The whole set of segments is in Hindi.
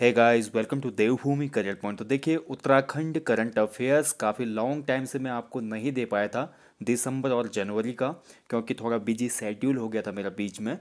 है guys welcome to Devbhoomi career point तो देखिए उत्तराखंड करंट अफेयर्स काफ़ी लॉन्ग टाइम से मैं आपको नहीं दे पाया था दिसंबर और जनवरी का क्योंकि थोड़ा बिजी शेड्यूल हो गया था मेरा बीच में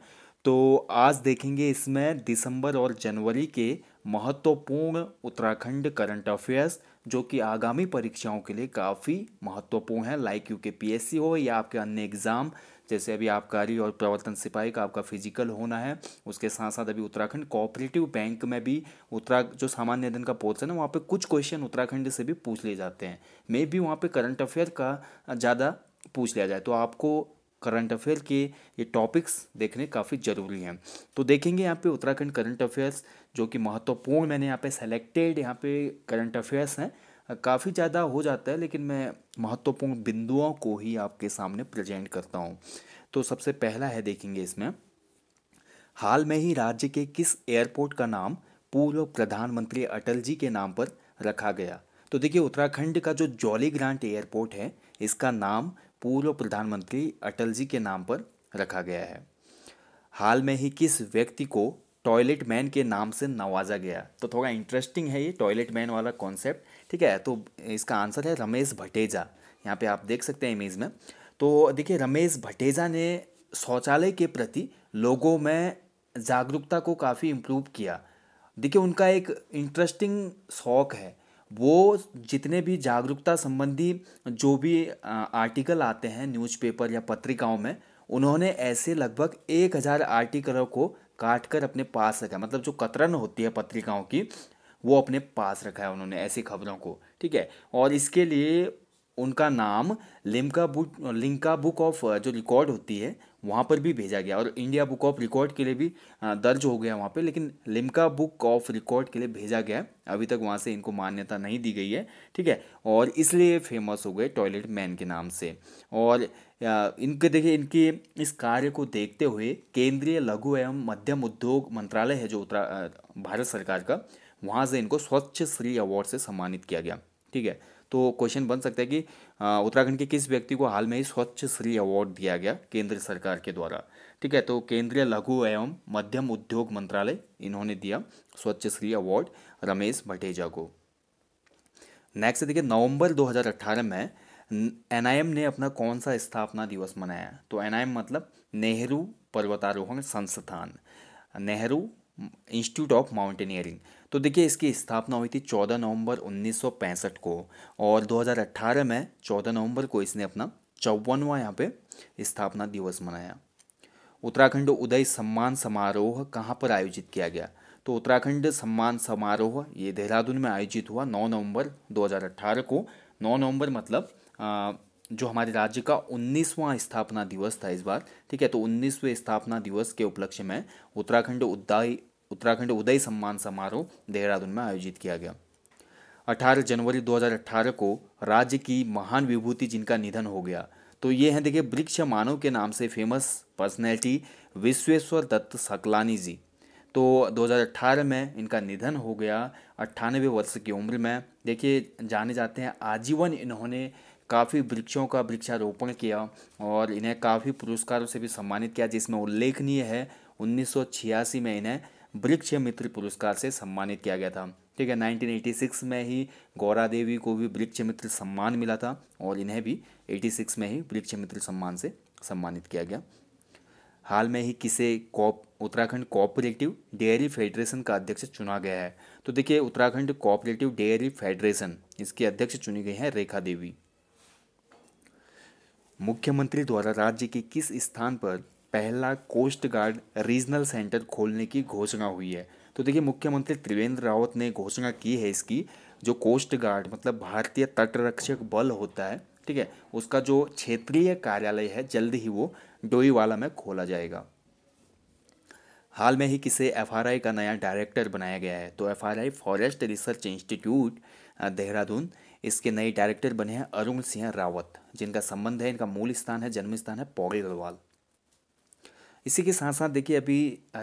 तो आज देखेंगे इसमें दिसंबर और जनवरी के महत्वपूर्ण उत्तराखंड करंट अफेयर्स जो कि आगामी परीक्षाओं के लिए काफ़ी महत्वपूर्ण है लाइक यू के पीएससी हो या आपके अन्य एग्ज़ाम जैसे अभी आबकारी और प्रवर्तन सिपाही का आपका फिजिकल होना है उसके साथ साथ अभी उत्तराखंड कोऑपरेटिव बैंक में भी उत्तरा जो सामान्य अध्ययन का पोर्सन है वहाँ पर कुछ क्वेश्चन उत्तराखंड से भी पूछ लिए जाते हैं मे भी वहाँ पर करंट अफेयर का ज़्यादा पूछ लिया जाए तो आपको करंट अफेयर के ये टॉपिक्स देखने काफ़ी ज़रूरी हैं तो देखेंगे यहाँ पे उत्तराखंड करंट अफेयर्स जो कि महत्वपूर्ण मैंने यहाँ पे सेलेक्टेड यहाँ पे करंट अफेयर्स हैं काफ़ी ज़्यादा हो जाता है लेकिन मैं महत्वपूर्ण बिंदुओं को ही आपके सामने प्रेजेंट करता हूँ तो सबसे पहला है देखेंगे इसमें हाल में ही राज्य के किस एयरपोर्ट का नाम पूर्व प्रधानमंत्री अटल जी के नाम पर रखा गया तो देखिए उत्तराखंड का जो जॉली ग्रांट एयरपोर्ट है इसका नाम पूर्व प्रधानमंत्री अटल जी के नाम पर रखा गया है हाल में ही किस व्यक्ति को टॉयलेट मैन के नाम से नवाजा गया तो थोड़ा इंटरेस्टिंग है ये टॉयलेट मैन वाला कॉन्सेप्ट ठीक है तो इसका आंसर है रमेश भटेजा यहाँ पे आप देख सकते हैं इमेज में तो देखिए रमेश भटेजा ने शौचालय के प्रति लोगों में जागरूकता को काफ़ी इम्प्रूव किया देखिए उनका एक इंटरेस्टिंग शौक है वो जितने भी जागरूकता संबंधी जो भी आर्टिकल आते हैं न्यूज़पेपर या पत्रिकाओं में उन्होंने ऐसे लगभग एक हज़ार आर्टिकलों को काट कर अपने पास रखा मतलब जो कतरन होती है पत्रिकाओं की वो अपने पास रखा है उन्होंने ऐसी खबरों को ठीक है और इसके लिए उनका नाम Limca book Limca book of जो रिकॉर्ड होती है वहाँ पर भी भेजा गया और इंडिया बुक ऑफ रिकॉर्ड के लिए भी दर्ज हो गया वहाँ पे लेकिन लिमका बुक ऑफ रिकॉर्ड के लिए भेजा गया अभी तक वहाँ से इनको मान्यता नहीं दी गई है ठीक है और इसलिए फेमस हो गए टॉयलेट मैन के नाम से और इनके देखिए इनके इस कार्य को देखते हुए केंद्रीय लघु एवं मध्यम उद्योग मंत्रालय है जो उत्तरा भारत सरकार का वहाँ से इनको स्वच्छ श्री अवार्ड से सम्मानित किया गया ठीक है तो क्वेश्चन बन सकता है कि उत्तराखंड के किस व्यक्ति को हाल में ही स्वच्छ श्री अवार्ड दिया गया केंद्र सरकार के द्वारा ठीक है तो केंद्रीय लघु एवं मध्यम उद्योग मंत्रालय इन्होंने दिया स्वच्छ श्री अवार्ड रमेश भटेजा को नेक्स्ट देखिए नवंबर 2018 में एनआईएम ने अपना कौन सा स्थापना दिवस मनाया तो एनआईएम मतलब नेहरू पर्वतारोहण संस्थान नेहरू इंस्टीट्यूट ऑफ माउंटेनियरिंग तो देखिए इसकी स्थापना हुई थी 14 नवंबर 1965 को और 2018 में 14 नवंबर को इसने अपना चौवनवा यहाँ पे स्थापना दिवस मनाया उत्तराखंड उदय सम्मान समारोह कहाँ पर आयोजित किया गया तो उत्तराखंड सम्मान समारोह ये देहरादून में आयोजित हुआ 9 नवंबर 2018 को 9 नवंबर मतलब जो हमारे राज्य का उन्नीसवां स्थापना दिवस था इस बार ठीक है तो उन्नीसवें स्थापना दिवस के उपलक्ष्य में उत्तराखंड उदय उत्तराखंड उदय सम्मान समारोह देहरादून में आयोजित किया गया 18 जनवरी 2018 को राज्य की महान विभूति जिनका निधन हो गया तो ये हैं देखिए वृक्ष मानव के नाम से फेमस पर्सनैलिटी विश्वेश्वर दत्त सकलानी जी तो 2018 में इनका निधन हो गया अट्ठानवे वर्ष की उम्र में देखिए जाने जाते हैं आजीवन इन्होंने काफ़ी वृक्षों का वृक्षारोपण किया और इन्हें काफ़ी पुरस्कारों से भी सम्मानित किया जिसमें उल्लेखनीय है 1986 में इन्हें वृक्ष मित्र पुरस्कार से सम्मानित किया गया था ठीक है 1986 में ही गौरा देवी को भी वृक्ष मित्र सम्मान मिला था और इन्हें भी 86 में ही वृक्ष मित्र सम्मान से सम्मानित किया गया हाल में ही किसे कॉप उत्तराखंड कोऑपरेटिव डेयरी फेडरेशन का अध्यक्ष चुना गया है तो देखिए उत्तराखंड कोऑपरेटिव डेयरी फेडरेशन इसकी अध्यक्ष चुनी गई है रेखा देवी मुख्यमंत्री द्वारा राज्य के किस स्थान पर पहला कोस्ट गार्ड रीजनल सेंटर खोलने की घोषणा हुई है तो देखिए मुख्यमंत्री त्रिवेंद्र रावत ने घोषणा की है इसकी जो कोस्ट गार्ड मतलब भारतीय तटरक्षक बल होता है ठीक है उसका जो क्षेत्रीय कार्यालय है जल्द ही वो डोईवाला में खोला जाएगा हाल में ही किसे एफआरआई का नया डायरेक्टर बनाया गया है तो FRI forest research institute Dehradun इसके नए डायरेक्टर बने हैं अरुण सिंह रावत जिनका संबंध है इनका मूल स्थान है जन्म स्थान है पौड़ी गढ़वाल इसी के साथ साथ देखिए अभी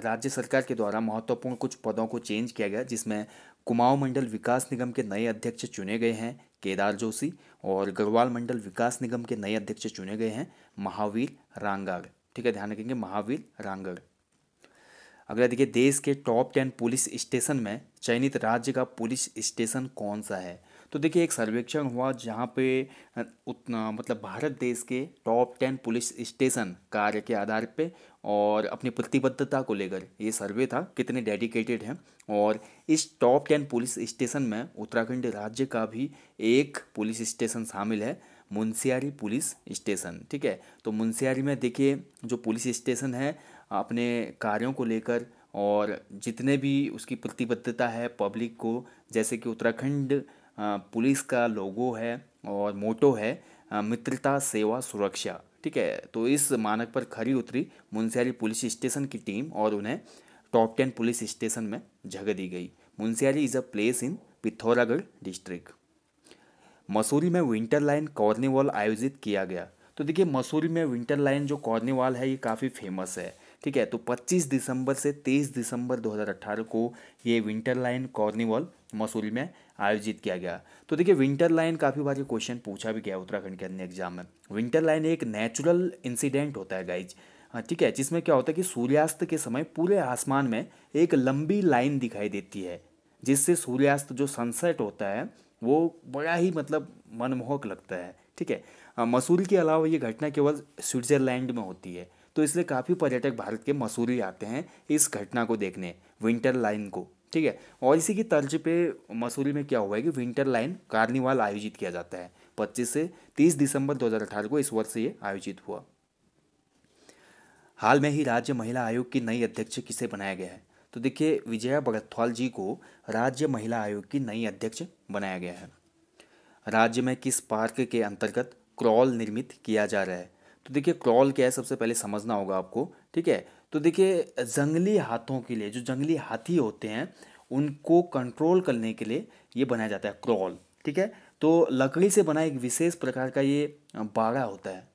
राज्य सरकार के द्वारा महत्वपूर्ण कुछ पदों को चेंज किया गया जिसमें कुमाऊं मंडल विकास निगम के नए अध्यक्ष चुने गए हैं केदार जोशी और गढ़वाल मंडल विकास निगम के नए अध्यक्ष चुने गए हैं महावीर रांगड़ ठीक है ध्यान रखेंगे महावीर रांगड़ अगला देखिए देश के टॉप टेन पुलिस स्टेशन में चयनित राज्य का पुलिस स्टेशन कौन सा है तो देखिए एक सर्वेक्षण हुआ जहाँ पे उतना मतलब भारत देश के टॉप टेन पुलिस स्टेशन कार्य के आधार पे और अपनी प्रतिबद्धता को लेकर ये सर्वे था कितने डेडिकेटेड हैं और इस टॉप टेन पुलिस स्टेशन में उत्तराखंड राज्य का भी एक पुलिस स्टेशन शामिल है मुंसियारी पुलिस स्टेशन ठीक है तो मुंसियारी में देखिए जो पुलिस स्टेशन है अपने कार्यों को लेकर और जितने भी उसकी प्रतिबद्धता है पब्लिक को जैसे कि उत्तराखंड पुलिस का लोगो है और मोटो है मित्रता सेवा सुरक्षा ठीक है तो इस मानक पर खरी उतरी मुंसियारी पुलिस स्टेशन की टीम और उन्हें टॉप टेन पुलिस स्टेशन में जगह दी गई Munsiyari is a place in Pithoragarh district Mussoorie में विंटर लाइन कॉर्निवाल आयोजित किया गया तो देखिए मसूरी में विंटर लाइन जो कॉर्निवाल है ये काफ़ी फेमस है ठीक है तो 25 दिसंबर से 23 दिसंबर 2018 को ये विंटर लाइन कॉर्निवाल मसूरी में आयोजित किया गया तो देखिए विंटर लाइन काफ़ी बार ये क्वेश्चन पूछा भी गया उत्तराखंड के अन्य एग्जाम में विंटर लाइन एक नेचुरल इंसिडेंट होता है गाइज हाँ, ठीक है जिसमें क्या होता है कि सूर्यास्त के समय पूरे आसमान में एक लंबी लाइन दिखाई देती है जिससे सूर्यास्त जो सनसेट होता है वो बड़ा ही मतलब मनमोहक लगता है ठीक है मसूरी के अलावा ये घटना केवल स्विट्ज़रलैंड में होती है तो इसलिए काफ़ी पर्यटक भारत के मसूरी आते हैं इस घटना को देखने विंटर लाइन को ठीक है और इसी की तर्ज पे मसूरी में क्या हुआ है कि विंटर लाइन कार्निवाल आयोजित किया जाता है पच्चीस से तीस दिसंबर दो को इस वर्ष ये आयोजित हुआ हाल में ही राज्य महिला आयोग की नई अध्यक्ष किसे बनाया गया है तो देखिए विजया बगथवाल जी को राज्य महिला आयोग की नई अध्यक्ष बनाया गया है राज्य में किस पार्क के अंतर्गत क्रॉल निर्मित किया जा रहा है तो देखिए क्रॉल क्या है सबसे पहले समझना होगा आपको ठीक है तो देखिए जंगली हाथों के लिए जो जंगली हाथी होते हैं उनको कंट्रोल करने के लिए ये बनाया जाता है क्रॉल ठीक है तो लकड़ी से बना एक विशेष प्रकार का ये बाड़ा होता है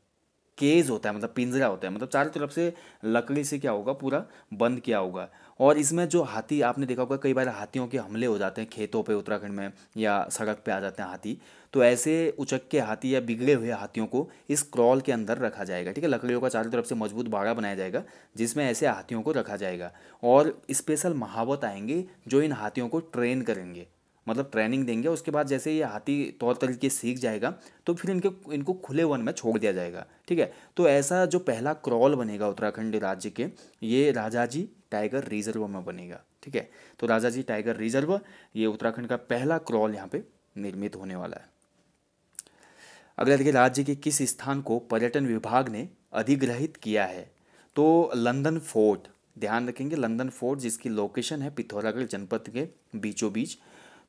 केज होता है मतलब पिंजरा होता है मतलब चारों तरफ से लकड़ी से क्या होगा पूरा बंद किया होगा और इसमें जो हाथी आपने देखा होगा कई बार हाथियों के हमले हो जाते हैं खेतों पे उत्तराखंड में या सड़क पे आ जाते हैं हाथी तो ऐसे उचक्के हाथी या बिगड़े हुए हाथियों को इस क्रॉल के अंदर रखा जाएगा ठीक है लकड़ियों का चारों तरफ से मजबूत बाड़ा बनाया जाएगा जिसमें ऐसे हाथियों को रखा जाएगा और स्पेशल महावत आएंगे जो इन हाथियों को ट्रेन करेंगे मतलब ट्रेनिंग देंगे उसके बाद जैसे ये हाथी तौर तरीके सीख जाएगा तो फिर इनके इनको खुले वन में छोड़ दिया जाएगा ठीक है तो ऐसा जो पहला क्रॉल बनेगा उत्तराखंड राज्य के ये राजाजी टाइगर रिजर्व में बनेगा ठीक है तो राजाजी टाइगर रिजर्व ये उत्तराखंड का पहला क्रॉल यहाँ पे निर्मित होने वाला है अगला देखिए राज्य के किस स्थान को पर्यटन विभाग ने अधिग्रहित किया है तो लंदन फोर्ट ध्यान रखेंगे लंदन फोर्ट जिसकी लोकेशन है पिथौरागढ़ जनपद के बीचों बीच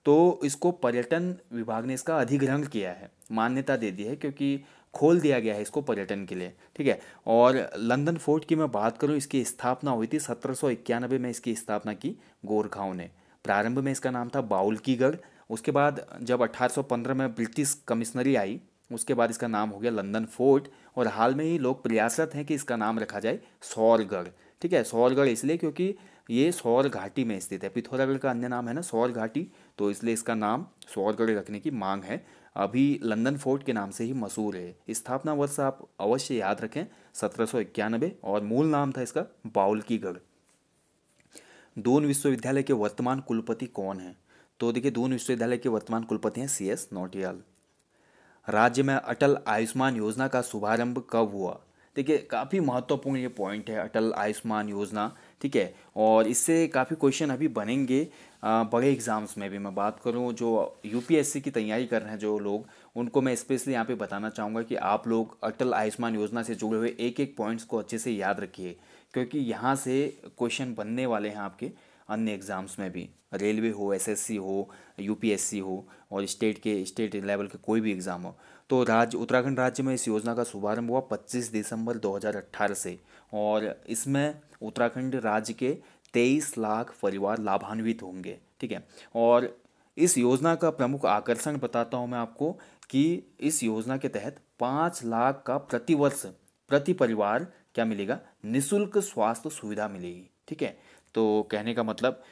तो इसको पर्यटन विभाग ने इसका अधिग्रहण किया है मान्यता दे दी है क्योंकि खोल दिया गया है इसको पर्यटन के लिए ठीक है और लंदन फोर्ट की मैं बात करूँ इसकी स्थापना हुई थी सत्रह में इसकी स्थापना की गोरखाओं ने प्रारंभ में इसका नाम था बाउल की गढ़ उसके बाद जब 1815 में ब्रिटिश कमिश्नरी आई उसके बाद इसका नाम हो गया लंदन फोर्ट और हाल में ही लोग प्रयासरत हैं कि इसका नाम रखा जाए सौरगढ़ ठीक है सौरगढ़ इसलिए क्योंकि ये सौर घाटी में स्थित है पिथौरागढ़ का अन्य नाम है ना सौर घाटी तो इसलिए इसका नाम स्वॉरगढ़ रखने की मांग है अभी लंदन फोर्ट के नाम से ही मशहूर है स्थापना वर्ष आप अवश्य याद रखें सत्रह और मूल नाम था इसका बाउलकीगढ़ दून विश्वविद्यालय के वर्तमान कुलपति कौन है तो देखिए दून विश्वविद्यालय के वर्तमान कुलपति हैं सी एस नोटियाल राज्य में अटल आयुष्मान योजना का शुभारंभ कब हुआ देखिए काफ़ी महत्वपूर्ण ये पॉइंट है अटल आयुष्मान योजना ठीक है और इससे काफ़ी क्वेश्चन अभी बनेंगे बड़े एग्ज़ाम्स में भी मैं बात करूँ जो यूपीएससी की तैयारी कर रहे हैं जो लोग उनको मैं स्पेशली यहाँ पे बताना चाहूँगा कि आप लोग अटल आयुष्मान योजना से जुड़े हुए एक एक पॉइंट्स को अच्छे से याद रखिए क्योंकि यहाँ से क्वेश्चन बनने वाले हैं आपके अन्य एग्ज़ाम्स में भी रेलवे हो एसएससी हो यूपीएससी हो और स्टेट के स्टेट लेवल के कोई भी एग्ज़ाम हो तो राज्य उत्तराखंड राज्य में इस योजना का शुभारंभ हुआ 25 दिसंबर 2018 से और इसमें उत्तराखंड राज्य के 23 लाख परिवार लाभान्वित होंगे ठीक है और इस योजना का प्रमुख आकर्षण बताता हूँ मैं आपको कि इस योजना के तहत पाँच लाख का प्रतिवर्ष प्रति परिवार क्या मिलेगा निशुल्क स्वास्थ्य सुविधा मिलेगी ठीक है तो कहने का मतलब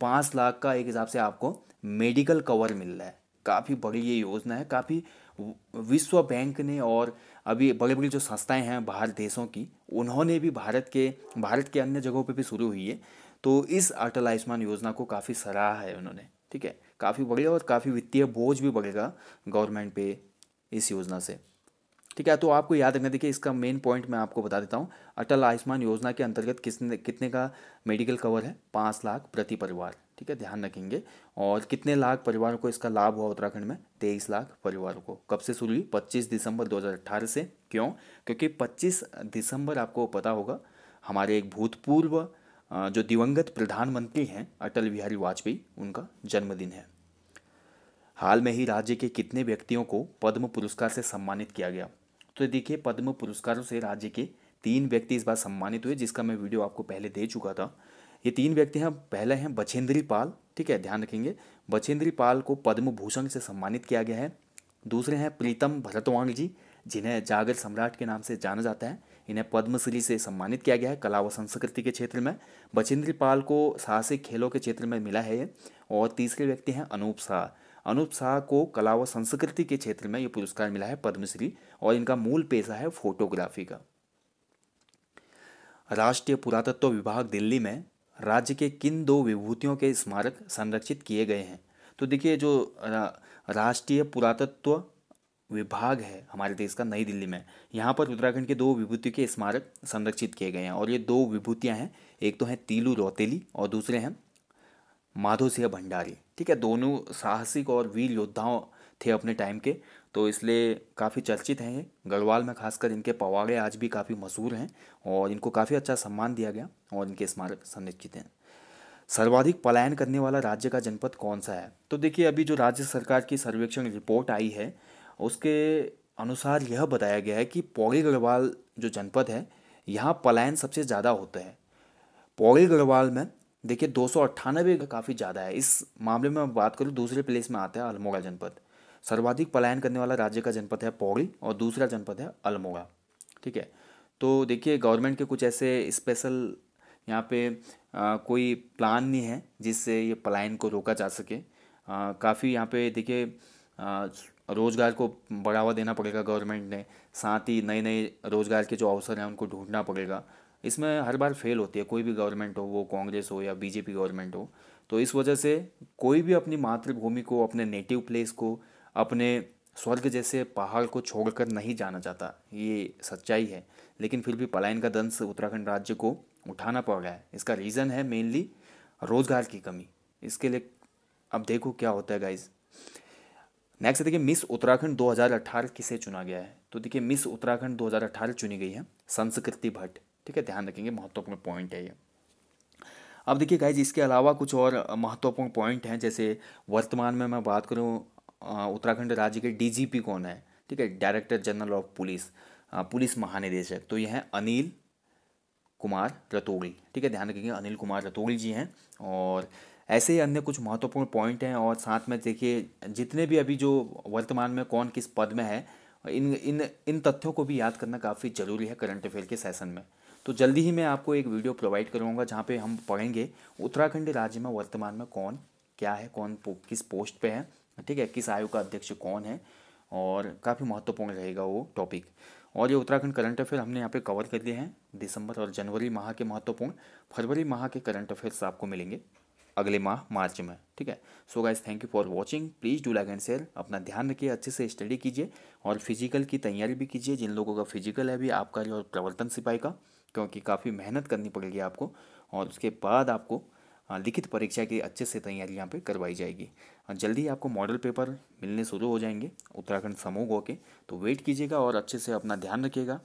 पाँच लाख का एक हिसाब से आपको मेडिकल कवर मिल रहा है काफ़ी बड़ी ये योजना है काफ़ी विश्व बैंक ने और अभी बड़ी बड़ी जो संस्थाएं हैं बाहर देशों की उन्होंने भी भारत के भारत के अन्य जगहों पे भी शुरू हुई है तो इस अटल आयुष्मान योजना को काफ़ी सराहा है उन्होंने ठीक है काफ़ी बढ़िया और काफ़ी वित्तीय बोझ भी बढ़ेगा गवर्नमेंट पे इस योजना से ठीक है तो आपको याद रखना देखिए इसका मेन पॉइंट मैं आपको बता देता हूँ अटल आयुष्मान योजना के अंतर्गत किसने कितने का मेडिकल कवर है पाँच लाख प्रति परिवार ठीक है ध्यान रखेंगे और कितने लाख परिवारों को इसका लाभ हुआ उत्तराखंड में तेईस लाख परिवारों को कब से शुरू हुई पच्चीस दिसंबर दो से क्यों क्योंकि पच्चीस दिसंबर आपको पता होगा हमारे एक भूतपूर्व जो दिवंगत प्रधानमंत्री हैं अटल बिहारी वाजपेयी उनका जन्मदिन है हाल में ही राज्य के कितने व्यक्तियों को पद्म पुरस्कार से सम्मानित किया गया तो देखिए पद्म पुरस्कारों से राज्य के तीन व्यक्ति इस बार सम्मानित हुए जिसका मैं वीडियो आपको पहले दे चुका था ये तीन व्यक्ति हैं पहले हैं बछेंद्री पाल ठीक है ध्यान रखेंगे बछेंद्री पाल को पद्म भूषण से सम्मानित किया गया है दूसरे हैं प्रीतम भरतवांग जी जिन्हें जागर सम्राट के नाम से जाना जाता है इन्हें पद्मश्री से सम्मानित किया गया है कला व संस्कृति के क्षेत्र में बछेंद्री पाल को साहसिक खेलों के क्षेत्र में मिला है ये और तीसरे व्यक्ति हैं अनूप शाह अनुप शाह को कला व संस्कृति के क्षेत्र में ये पुरस्कार मिला है पद्मश्री और इनका मूल पेशा है फोटोग्राफी का राष्ट्रीय पुरातत्व विभाग दिल्ली में राज्य के किन दो विभूतियों के स्मारक संरक्षित किए गए हैं तो देखिए जो राष्ट्रीय पुरातत्व विभाग है हमारे देश का नई दिल्ली में यहाँ पर उत्तराखंड के दो विभूति के स्मारक संरक्षित किए गए हैं और ये दो विभूतियाँ हैं एक तो हैं तीलू रौतेली और दूसरे हैं माधो सिंह भंडारी ठीक है दोनों साहसिक और वीर योद्धाओं थे अपने टाइम के तो इसलिए काफ़ी चर्चित हैं ये गढ़वाल में खासकर इनके पवाड़े आज भी काफ़ी मशहूर हैं और इनको काफ़ी अच्छा सम्मान दिया गया और इनके स्मारक संरक्षित हैं सर्वाधिक पलायन करने वाला राज्य का जनपद कौन सा है तो देखिए अभी जो राज्य सरकार की सर्वेक्षण रिपोर्ट आई है उसके अनुसार यह बताया गया है कि पौड़ी गढ़वाल जो जनपद है यहाँ पलायन सबसे ज़्यादा होता है पौड़ी गढ़वाल में देखिए दो सौ अट्ठानबे काफ़ी ज़्यादा है इस मामले में मैं बात करूँ दूसरे प्लेस में आता है अल्मोगा जनपद सर्वाधिक पलायन करने वाला राज्य का जनपद है पौड़ी और दूसरा जनपद है अल्मोगा ठीक है तो देखिए गवर्नमेंट के कुछ ऐसे स्पेशल यहाँ पे आ, कोई प्लान नहीं है जिससे ये पलायन को रोका जा सके काफ़ी यहाँ पे देखिए रोज़गार को बढ़ावा देना पड़ेगा गवर्नमेंट ने साथ ही नए नए रोज़गार के जो अवसर हैं उनको ढूंढना पड़ेगा इसमें हर बार फेल होती है कोई भी गवर्नमेंट हो वो कांग्रेस हो या बीजेपी गवर्नमेंट हो तो इस वजह से कोई भी अपनी मातृभूमि को अपने नेटिव प्लेस को अपने स्वर्ग जैसे पहाड़ को छोड़कर नहीं जाना चाहता ये सच्चाई है लेकिन फिर भी पलायन का दंश उत्तराखंड राज्य को उठाना पड़ रहा है इसका रीज़न है मेनली रोज़गार की कमी इसके लिए अब देखो क्या होता है गाइज नेक्स्ट देखिए मिस उत्तराखंड 2018 किसे चुना गया है तो देखिए मिस उत्तराखंड 2018 चुनी गई है संस्कृति भट्ट ठीक है ध्यान रखेंगे महत्वपूर्ण पॉइंट है ये अब देखिए गाइज इसके अलावा कुछ और महत्वपूर्ण पॉइंट हैं जैसे वर्तमान में मैं बात करूँ उत्तराखंड राज्य के डीजीपी कौन है ठीक है director general of police police महानिदेशक तो ये हैं अनिल कुमार रतोगी ठीक है ध्यान रखेंगे अनिल कुमार रतोगी जी हैं और ऐसे ही अन्य कुछ महत्वपूर्ण पॉइंट हैं और साथ में देखिए जितने भी अभी जो वर्तमान में कौन किस पद में है इन इन इन तथ्यों को भी याद करना काफ़ी ज़रूरी है करंट अफेयर के सेशन में तो जल्दी ही मैं आपको एक वीडियो प्रोवाइड करूँगा जहाँ पे हम पढ़ेंगे उत्तराखंड राज्य में वर्तमान में कौन क्या है कौन किस पोस्ट पे है ठीक है किस आयोग का अध्यक्ष कौन है और काफ़ी महत्वपूर्ण रहेगा वो टॉपिक और ये उत्तराखंड करंट अफेयर हमने यहाँ पे कवर कर लिए हैं दिसंबर और जनवरी माह के महत्वपूर्ण फरवरी माह के करंट अफेयर्स आपको मिलेंगे अगले माह मार्च में ठीक है so guys thank you for watching please do like and share अपना ध्यान रखिए अच्छे से स्टडी कीजिए और फिजिकल की तैयारी भी कीजिए जिन लोगों का फिजिकल है भी आपका और प्रवर्तन सिपाही का क्योंकि काफ़ी मेहनत करनी पड़ेगी आपको और उसके बाद आपको लिखित परीक्षा की अच्छे से तैयारी यहाँ पे करवाई जाएगी जल्दी आपको मॉडल पेपर मिलने शुरू हो जाएंगे उत्तराखंड समूह के तो वेट कीजिएगा और अच्छे से अपना ध्यान रखिएगा